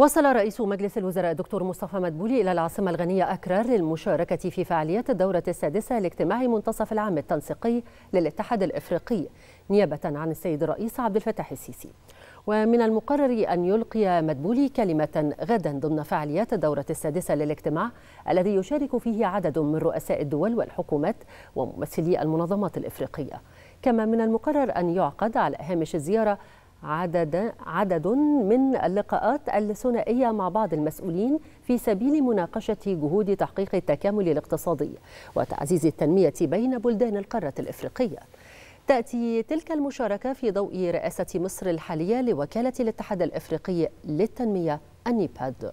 وصل رئيس مجلس الوزراء الدكتور مصطفى مدبولي إلى العاصمة الغنية أكرار للمشاركة في فعاليات الدورة السادسة لاجتماع منتصف العام التنسيقي للاتحاد الإفريقي نيابة عن السيد الرئيس عبد الفتاح السيسي ومن المقرر أن يلقي مدبولي كلمة غدا ضمن فعاليات الدورة السادسة للاجتماع الذي يشارك فيه عدد من رؤساء الدول والحكومات وممثلي المنظمات الإفريقية كما من المقرر أن يعقد على هامش الزيارة عدد عدد من اللقاءات الثنائيه مع بعض المسؤولين في سبيل مناقشه جهود تحقيق التكامل الاقتصادي وتعزيز التنميه بين بلدان القاره الافريقيه. تأتي تلك المشاركة في ضوء رئاسة مصر الحالية لوكالة الاتحاد الأفريقي للتنمية النيباد